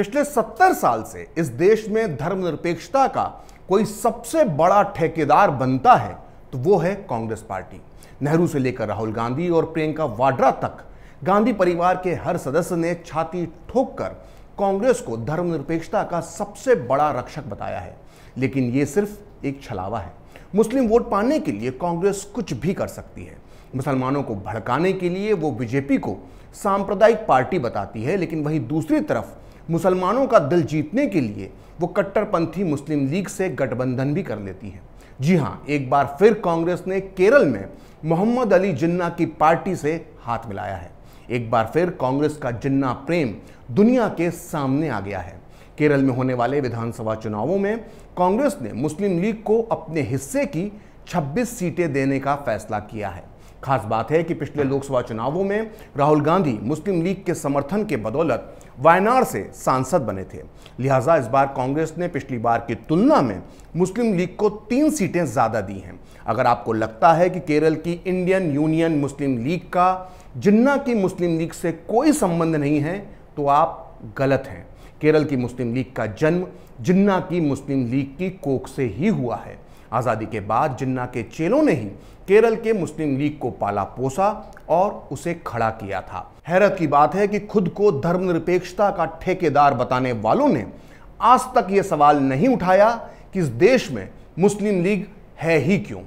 पिछले सत्तर साल से इस देश में धर्मनिरपेक्षता का कोई सबसे बड़ा ठेकेदार बनता है तो वो है कांग्रेस पार्टी नेहरू से लेकर राहुल गांधी और प्रियंका वाड्रा तक गांधी परिवार के हर सदस्य ने छाती ठोक कर कांग्रेस को धर्मनिरपेक्षता का सबसे बड़ा रक्षक बताया है लेकिन ये सिर्फ एक छलावा है मुस्लिम वोट पाने के लिए कांग्रेस कुछ भी कर सकती है मुसलमानों को भड़काने के लिए वो बीजेपी को सांप्रदायिक पार्टी बताती है लेकिन वहीं दूसरी तरफ मुसलमानों का दिल जीतने के लिए वो कट्टरपंथी मुस्लिम लीग से गठबंधन भी कर लेती है जी हाँ एक बार फिर कांग्रेस ने केरल में मोहम्मद अली जिन्ना की पार्टी से हाथ मिलाया है एक बार फिर कांग्रेस का जिन्ना प्रेम दुनिया के सामने आ गया है केरल में होने वाले विधानसभा चुनावों में कांग्रेस ने मुस्लिम लीग को अपने हिस्से की 26 सीटें देने का फैसला किया है खास बात है कि पिछले लोकसभा चुनावों में राहुल गांधी मुस्लिम लीग के समर्थन के बदौलत वायनाड से सांसद बने थे लिहाजा इस बार कांग्रेस ने पिछली बार की तुलना में मुस्लिम लीग को तीन सीटें ज़्यादा दी हैं अगर आपको लगता है कि केरल की इंडियन यूनियन मुस्लिम लीग का जिन्ना की मुस्लिम लीग से कोई संबंध नहीं है तो आप गलत हैं केरल की मुस्लिम लीग का जन्म जिन्ना की मुस्लिम लीग की कोख से ही हुआ है आज़ादी के बाद जिन्ना के चेलों ने ही केरल के मुस्लिम लीग को पाला पोसा और उसे खड़ा किया था हैरत की बात है कि खुद को धर्मनिरपेक्षता का ठेकेदार बताने वालों ने आज तक ये सवाल नहीं उठाया कि इस देश में मुस्लिम लीग है ही क्यों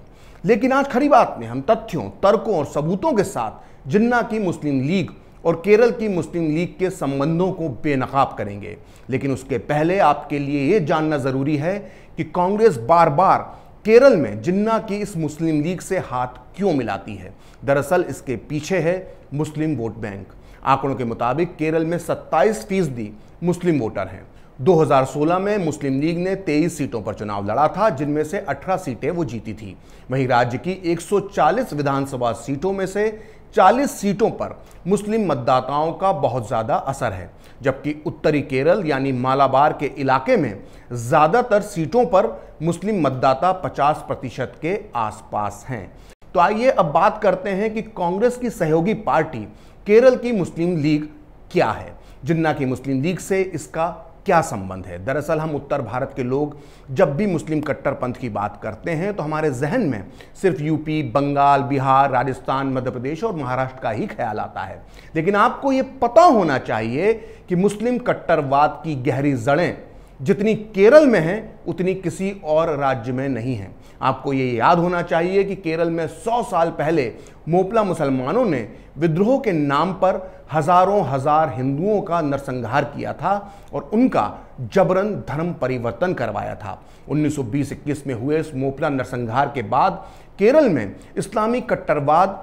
लेकिन आज खड़ी बात में हम तथ्यों तर्कों और सबूतों के साथ जिन्ना की मुस्लिम लीग और केरल की मुस्लिम लीग के संबंधों को बेनकाब करेंगे लेकिन उसके पहले आपके लिए ये जानना ज़रूरी है कि कांग्रेस बार बार केरल में जिन्ना की इस मुस्लिम लीग से हाथ क्यों मिलाती है दरअसल इसके पीछे है मुस्लिम वोट बैंक आंकड़ों के मुताबिक केरल में 27 फीसदी मुस्लिम वोटर हैं 2016 में मुस्लिम लीग ने 23 सीटों पर चुनाव लड़ा था जिनमें से 18 सीटें वो जीती थी वहीं राज्य की 140 विधानसभा सीटों में से चालीस सीटों पर मुस्लिम मतदाताओं का बहुत ज़्यादा असर है जबकि उत्तरी केरल यानी मालाबार के इलाके में ज़्यादातर सीटों पर मुस्लिम मतदाता 50 प्रतिशत के आसपास हैं तो आइए अब बात करते हैं कि कांग्रेस की सहयोगी पार्टी केरल की मुस्लिम लीग क्या है जिन्ना की मुस्लिम लीग से इसका क्या संबंध है दरअसल हम उत्तर भारत के लोग जब भी मुस्लिम कट्टरपंथ की बात करते हैं तो हमारे जहन में सिर्फ यूपी बंगाल बिहार राजस्थान मध्य प्रदेश और महाराष्ट्र का ही ख्याल आता है लेकिन आपको ये पता होना चाहिए कि मुस्लिम कट्टरवाद की गहरी जड़ें जितनी केरल में हैं उतनी किसी और राज्य में नहीं है आपको ये याद होना चाहिए कि केरल में 100 साल पहले मोपला मुसलमानों ने विद्रोह के नाम पर हजारों हजार हिंदुओं का नरसंहार किया था और उनका जबरन धर्म परिवर्तन करवाया था 1920-21 में हुए इस मोपला नरसंहार के बाद केरल में इस्लामी कट्टरवाद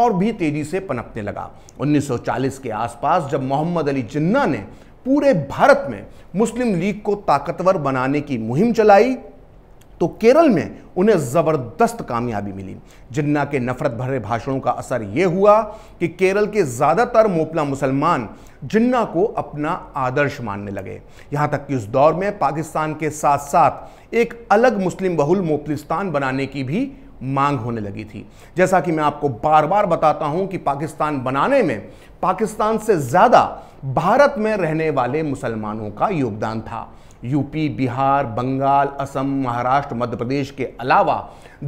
और भी तेजी से पनपने लगा 1940 के आसपास जब मोहम्मद अली जिन्ना ने पूरे भारत में मुस्लिम लीग को ताकतवर बनाने की मुहिम चलाई तो केरल में उन्हें ज़बरदस्त कामयाबी मिली जिन्ना के नफरत भरे भाषणों का असर यह हुआ कि केरल के ज़्यादातर मोपला मुसलमान जिन्ना को अपना आदर्श मानने लगे यहां तक कि उस दौर में पाकिस्तान के साथ साथ एक अलग मुस्लिम बहुल मोपलिस्तान बनाने की भी मांग होने लगी थी जैसा कि मैं आपको बार बार बताता हूं कि पाकिस्तान बनाने में पाकिस्तान से ज़्यादा भारत में रहने वाले मुसलमानों का योगदान था यूपी बिहार बंगाल असम महाराष्ट्र मध्य प्रदेश के अलावा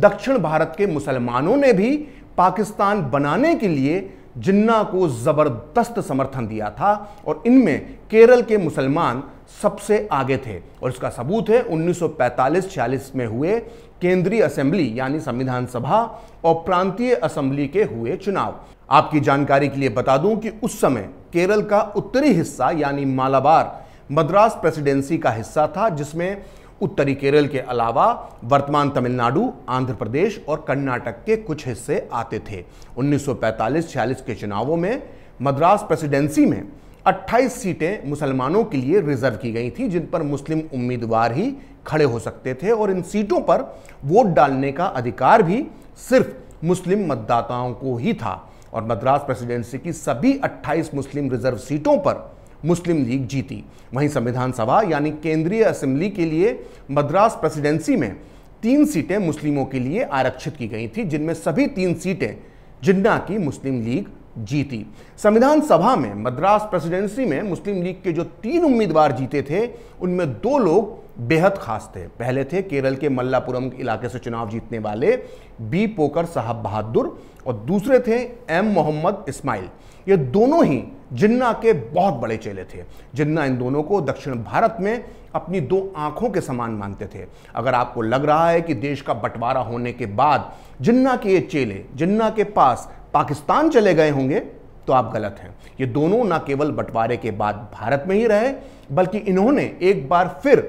दक्षिण भारत के मुसलमानों ने भी पाकिस्तान बनाने के लिए जिन्ना को ज़बरदस्त समर्थन दिया था और इनमें केरल के मुसलमान सबसे आगे थे और इसका सबूत है 1945-46 में हुए केंद्रीय असेंबली यानी संविधान सभा और प्रांतीय असेंबली के हुए चुनाव आपकी जानकारी के लिए बता दूं कि उस समय केरल का उत्तरी हिस्सा यानी मालाबार मद्रास प्रेसिडेंसी का हिस्सा था जिसमें उत्तरी केरल के अलावा वर्तमान तमिलनाडु आंध्र प्रदेश और कर्नाटक के कुछ हिस्से आते थे 1945-46 के चुनावों में मद्रास प्रेसिडेंसी में 28 सीटें मुसलमानों के लिए रिजर्व की गई थी जिन पर मुस्लिम उम्मीदवार ही खड़े हो सकते थे और इन सीटों पर वोट डालने का अधिकार भी सिर्फ मुस्लिम मतदाताओं को ही था और मद्रास प्रेसिडेंसी की सभी 28 मुस्लिम रिजर्व सीटों पर मुस्लिम लीग जीती वहीं संविधान सभा यानी केंद्रीय असेंबली के लिए मद्रास प्रेसिडेंसी में तीन सीटें मुस्लिमों के लिए आरक्षित की गई थी जिनमें सभी तीन सीटें जिन्ना की मुस्लिम लीग जीती संविधान सभा में मद्रास प्रेसिडेंसी में मुस्लिम लीग के जो तीन उम्मीदवार जीते थे उनमें दो लोग बेहद खास थे पहले थे केरल के मल्लापुरम इलाके से चुनाव जीतने वाले बी पोकर साहब बहादुर और दूसरे थे एम मोहम्मद इस्माइल ये दोनों ही जिन्ना के बहुत बड़े चेले थे जिन्ना इन दोनों को दक्षिण भारत में अपनी दो आंखों के समान मानते थे अगर आपको लग रहा है कि देश का बंटवारा होने के बाद जिन्ना के ये चेले जिन्ना के पास पाकिस्तान चले गए होंगे तो आप गलत हैं ये दोनों ना केवल बंटवारे के बाद भारत में ही रहे बल्कि इन्होंने एक बार फिर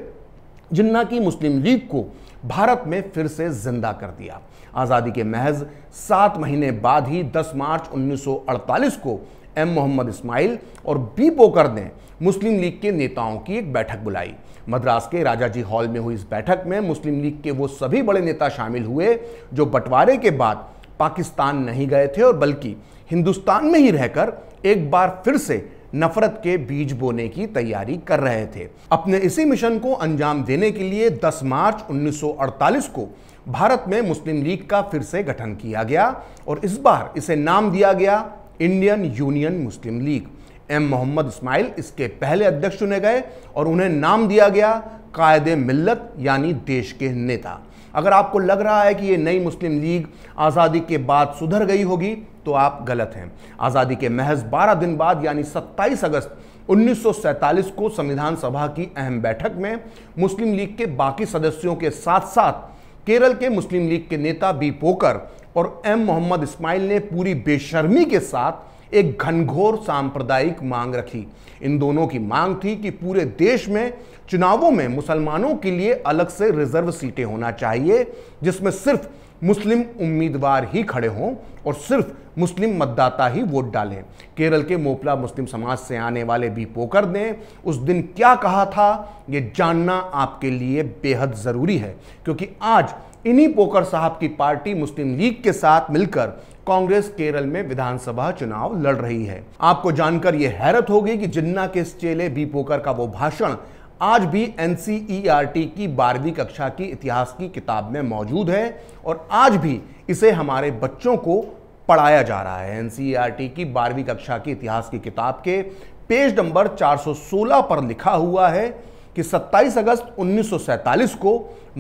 जिन्ना की मुस्लिम लीग को भारत में फिर से जिंदा कर दिया आज़ादी के महज सात महीने बाद ही 10 मार्च 1948 को एम मोहम्मद इस्माइल और बी पोकर ने मुस्लिम लीग के नेताओं की एक बैठक बुलाई मद्रास के राजा जी हॉल में हुई इस बैठक में मुस्लिम लीग के वो सभी बड़े नेता शामिल हुए जो बंटवारे के बाद पाकिस्तान नहीं गए थे और बल्कि हिंदुस्तान में ही रहकर एक बार फिर से नफरत के बीज बोने की तैयारी कर रहे थे अपने इसी मिशन को अंजाम देने के लिए 10 मार्च 1948 को भारत में मुस्लिम लीग का फिर से गठन किया गया और इस बार इसे नाम दिया गया Indian Union Muslim League M Mohammed Ismail इसके पहले अध्यक्ष चुने गए और उन्हें नाम दिया गया कायद मिल्लत यानी देश के नेता अगर आपको लग रहा है कि ये नई मुस्लिम लीग आज़ादी के बाद सुधर गई होगी तो आप गलत हैं आज़ादी के महज 12 दिन बाद यानी 27 अगस्त 1947 को संविधान सभा की अहम बैठक में मुस्लिम लीग के बाकी सदस्यों के साथ साथ केरल के मुस्लिम लीग के नेता बी पोकर और एम मोहम्मद इस्माइल ने पूरी बेशर्मी के साथ एक घनघोर सांप्रदायिक मांग रखी इन दोनों की मांग थी कि पूरे देश में चुनावों में मुसलमानों के लिए अलग से रिजर्व सीटें होना चाहिए जिसमें सिर्फ मुस्लिम उम्मीदवार ही खड़े हों और सिर्फ मुस्लिम मतदाता ही वोट डालें केरल के मोपला मुस्लिम समाज से आने वाले बी पोकर ने उस दिन क्या कहा था ये जानना आपके लिए बेहद ज़रूरी है क्योंकि आज इन्हीं पोकर साहब की पार्टी मुस्लिम लीग के साथ मिलकर कांग्रेस केरल में विधानसभा चुनाव लड़ रही है आपको जानकर यह हैरत होगी कि जिन्ना के चेले बी पोकर का वो भाषण आज भी एन e की बारहवीं कक्षा की इतिहास की किताब में मौजूद है और आज भी इसे हमारे बच्चों को पढ़ाया जा रहा है एन e की बारहवीं कक्षा की इतिहास की किताब के पेज नंबर 416 पर लिखा हुआ है कि 27 अगस्त 1947 को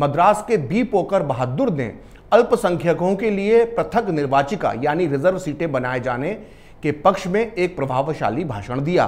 मद्रास के बी पोकर बहादुर ने अल्पसंख्यकों के लिए पृथक निर्वाचिका यानी रिजर्व सीटें बनाए जाने के पक्ष में एक प्रभावशाली भाषण दिया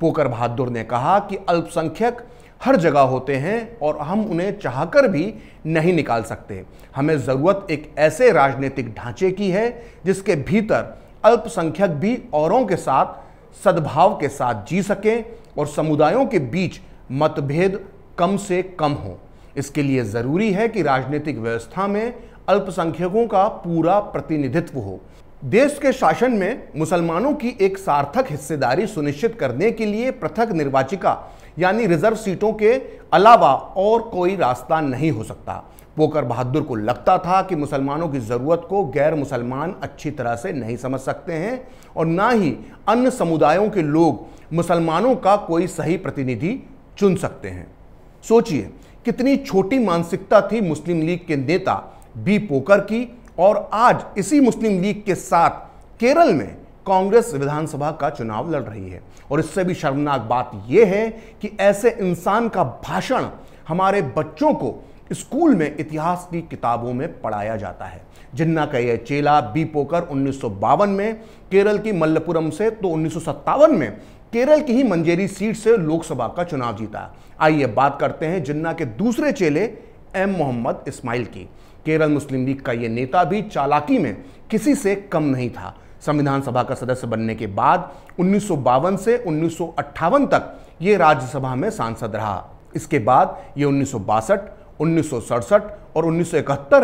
पोकर बहादुर ने कहा कि अल्पसंख्यक हर जगह होते हैं और हम उन्हें चाहकर भी नहीं निकाल सकते हमें ज़रूरत एक ऐसे राजनीतिक ढांचे की है जिसके भीतर अल्पसंख्यक भी औरों के साथ सद्भाव के साथ जी सकें और समुदायों के बीच मतभेद कम से कम हो इसके लिए ज़रूरी है कि राजनीतिक व्यवस्था में अल्पसंख्यकों का पूरा प्रतिनिधित्व हो देश के शासन में मुसलमानों की एक सार्थक हिस्सेदारी सुनिश्चित करने के लिए पृथक निर्वाचिका यानी रिजर्व सीटों के अलावा और कोई रास्ता नहीं हो सकता पोकर बहादुर को लगता था कि मुसलमानों की ज़रूरत को गैर मुसलमान अच्छी तरह से नहीं समझ सकते हैं और ना ही अन्य समुदायों के लोग मुसलमानों का कोई सही प्रतिनिधि चुन सकते हैं सोचिए कितनी छोटी मानसिकता थी मुस्लिम लीग के नेता बी पोकर की और आज इसी मुस्लिम लीग के साथ केरल में कांग्रेस विधानसभा का चुनाव लड़ रही है और इससे भी शर्मनाक बात यह है कि ऐसे इंसान का भाषण हमारे बच्चों को स्कूल में इतिहास की किताबों में पढ़ाया जाता है जिन्ना का यह चेला बी पोकर उन्नीस में केरल की मल्लपुरम से तो उन्नीस में केरल की ही मंजेरी सीट से लोकसभा का चुनाव जीता आइए बात करते हैं जिन्ना के दूसरे चेले एम मोहम्मद इस्माइल की केरल मुस्लिम लीग का ये नेता भी चालाकी में किसी से कम नहीं था संविधान सभा का सदस्य बनने के बाद उन्नीस से उन्नीस तक ये राज्यसभा में सांसद रहा इसके बाद ये उन्नीस उन्नीस और उन्नीस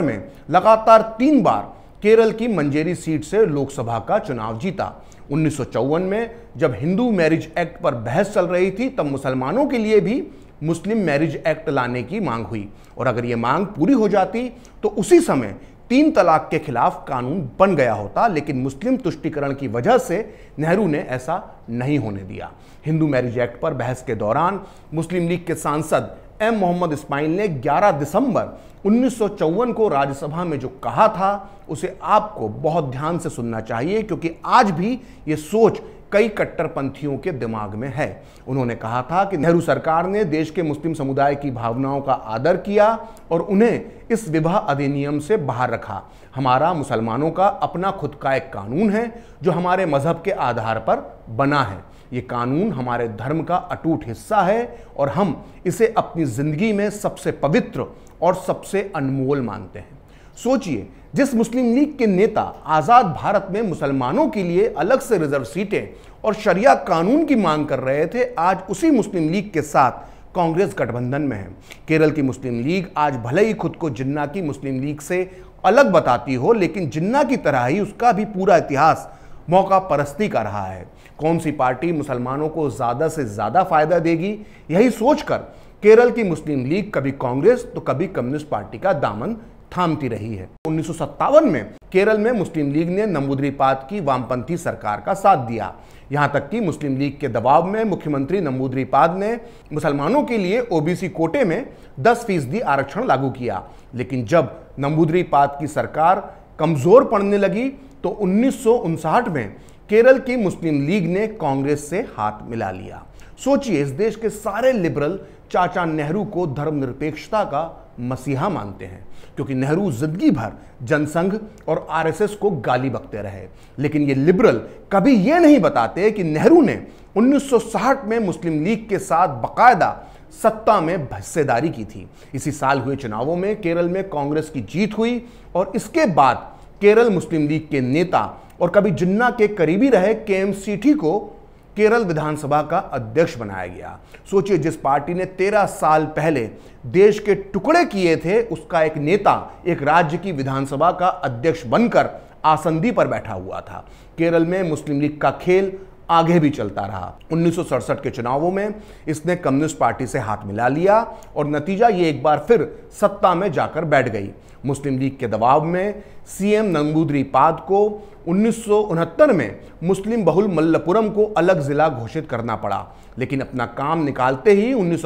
में लगातार तीन बार केरल की मंजेरी सीट से लोकसभा का चुनाव जीता उन्नीस में जब हिंदू मैरिज एक्ट पर बहस चल रही थी तब मुसलमानों के लिए भी मुस्लिम मैरिज एक्ट लाने की मांग हुई और अगर ये मांग पूरी हो जाती तो उसी समय तीन तलाक के खिलाफ कानून बन गया होता लेकिन मुस्लिम तुष्टिकरण की वजह से नेहरू ने ऐसा नहीं होने दिया हिंदू मैरिज एक्ट पर बहस के दौरान मुस्लिम लीग के सांसद एम मोहम्मद इस्माइल ने 11 दिसंबर उन्नीस को राज्यसभा में जो कहा था उसे आपको बहुत ध्यान से सुनना चाहिए क्योंकि आज भी ये सोच कई कट्टरपंथियों के दिमाग में है उन्होंने कहा था कि नेहरू सरकार ने देश के मुस्लिम समुदाय की भावनाओं का आदर किया और उन्हें इस विवाह अधिनियम से बाहर रखा हमारा मुसलमानों का अपना खुद का एक कानून है जो हमारे मजहब के आधार पर बना है ये कानून हमारे धर्म का अटूट हिस्सा है और हम इसे अपनी ज़िंदगी में सबसे पवित्र और सबसे अनमोल मानते हैं सोचिए जिस मुस्लिम लीग के नेता आज़ाद भारत में मुसलमानों के लिए अलग से रिजर्व सीटें और शरिया कानून की मांग कर रहे थे आज उसी मुस्लिम लीग के साथ कांग्रेस गठबंधन में है केरल की मुस्लिम लीग आज भले ही खुद को जिन्ना की मुस्लिम लीग से अलग बताती हो लेकिन जिन्ना की तरह ही उसका भी पूरा इतिहास मौका परस्ती का रहा है कौन सी पार्टी मुसलमानों को ज़्यादा से ज़्यादा फायदा देगी यही सोचकर केरल की मुस्लिम लीग कभी कांग्रेस तो कभी कम्युनिस्ट पार्टी का दामन थामती रही है उन्नीस में केरल में मुस्लिम लीग ने नमूद्रीपाद की वामपंथी सरकार का साथ दिया यहां तक कि मुस्लिम लीग के दबाव में मुख्यमंत्री नमूद्रीपाद ने मुसलमानों के लिए ओबीसी कोटे में 10 फीसदी आरक्षण लागू किया लेकिन जब नमूद्रीपाद की सरकार कमज़ोर पड़ने लगी तो उन्नीस में केरल की मुस्लिम लीग ने कांग्रेस से हाथ मिला लिया सोचिए इस देश के सारे लिबरल चाचा नेहरू को धर्मनिरपेक्षता का मसीहा मानते हैं क्योंकि नेहरू जिंदगी भर जनसंघ और आरएसएस को गाली बकते रहे लेकिन ये लिबरल कभी ये नहीं बताते कि नेहरू ने 1960 में मुस्लिम लीग के साथ बकायदा सत्ता में हिस्सेदारी की थी इसी साल हुए चुनावों में केरल में कांग्रेस की जीत हुई और इसके बाद केरल मुस्लिम लीग के नेता और कभी जिन्ना के करीबी रहे के को केरल विधानसभा का अध्यक्ष बनाया गया सोचिए जिस पार्टी ने तेरह साल पहले देश के टुकड़े किए थे उसका एक नेता एक राज्य की विधानसभा का अध्यक्ष बनकर आसंदी पर बैठा हुआ था केरल में मुस्लिम लीग का खेल आगे भी चलता रहा उन्नीस के चुनावों में इसने कम्युनिस्ट पार्टी से हाथ मिला लिया और नतीजा ये एक बार फिर सत्ता में जाकर बैठ गई मुस्लिम लीग के दबाव में सीएम नंगूदरी पाद को उन्नीस में मुस्लिम बहुल मल्लपुरम को अलग ज़िला घोषित करना पड़ा लेकिन अपना काम निकालते ही उन्नीस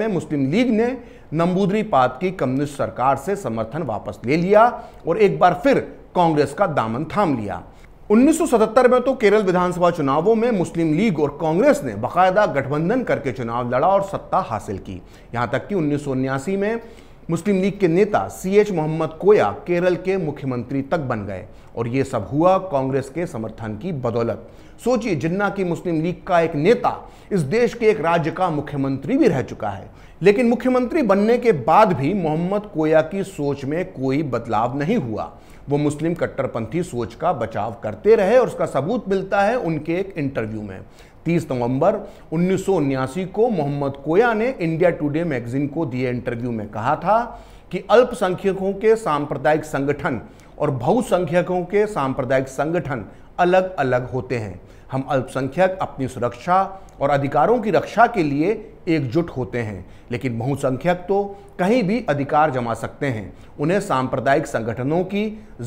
में मुस्लिम लीग ने नंबूदरी पाद की कम्युनिस्ट सरकार से समर्थन वापस ले लिया और एक बार फिर कांग्रेस का दामन थाम लिया 1977 में तो केरल विधानसभा चुनावों में मुस्लिम लीग और कांग्रेस ने बाकायदा गठबंधन करके चुनाव लड़ा और सत्ता हासिल की यहां तक कि उन्नीस में मुस्लिम लीग के नेता सीएच मोहम्मद कोया केरल के मुख्यमंत्री तक बन गए और ये सब हुआ कांग्रेस के समर्थन की बदौलत सोचिए जिन्ना की मुस्लिम लीग का एक नेता इस देश के एक राज्य का मुख्यमंत्री भी रह चुका है लेकिन मुख्यमंत्री बनने के बाद भी मोहम्मद कोया की सोच में कोई बदलाव नहीं हुआ वो मुस्लिम कट्टरपंथी सोच का बचाव करते रहे और उसका सबूत मिलता है उनके एक इंटरव्यू में 30 नवंबर उन्नीस को मोहम्मद कोया ने इंडिया टुडे मैगजीन को दिए इंटरव्यू में कहा था कि अल्पसंख्यकों के सांप्रदायिक संगठन और बहुसंख्यकों के सांप्रदायिक संगठन अलग अलग होते हैं हम अल्पसंख्यक अपनी सुरक्षा और अधिकारों की रक्षा के लिए एकजुट होते हैं लेकिन बहुसंख्यक तो कहीं भी अधिकार जमा सकते हैं उन्हें सांप्रदायिक संगठनों की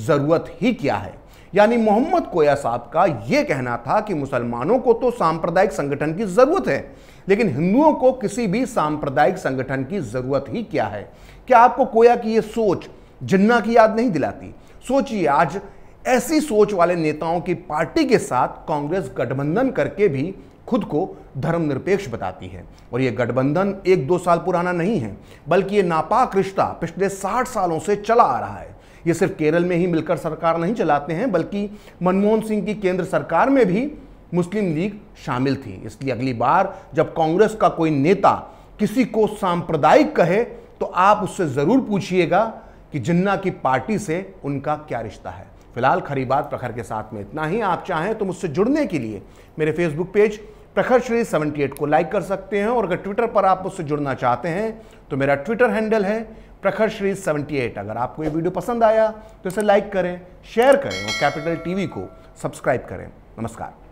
ज़रूरत ही क्या है यानी मोहम्मद कोया साहब का यह कहना था कि मुसलमानों को तो सांप्रदायिक संगठन की जरूरत है लेकिन हिंदुओं को किसी भी सांप्रदायिक संगठन की जरूरत ही क्या है क्या आपको कोया की यह सोच जिन्ना की याद नहीं दिलाती सोचिए आज ऐसी सोच वाले नेताओं की पार्टी के साथ कांग्रेस गठबंधन करके भी खुद को धर्मनिरपेक्ष बताती है और यह गठबंधन एक दो साल पुराना नहीं है बल्कि ये नापाक रिश्ता पिछले साठ सालों से चला आ रहा है ये सिर्फ केरल में ही मिलकर सरकार नहीं चलाते हैं बल्कि मनमोहन सिंह की केंद्र सरकार में भी मुस्लिम लीग शामिल थी इसलिए अगली बार जब कांग्रेस का कोई नेता किसी को सांप्रदायिक कहे तो आप उससे ज़रूर पूछिएगा कि जिन्ना की पार्टी से उनका क्या रिश्ता है फिलहाल खरी बात प्रखर के साथ में इतना ही आप चाहें तो मुझसे जुड़ने के लिए मेरे फेसबुक पेज प्रखर श्री सेवेंटी को लाइक कर सकते हैं और अगर ट्विटर पर आप उससे जुड़ना चाहते हैं तो मेरा ट्विटर हैंडल है प्रखर श्री सेवेंटी अगर आपको ये वीडियो पसंद आया तो इसे लाइक करें शेयर करें और कैपिटल टीवी को सब्सक्राइब करें नमस्कार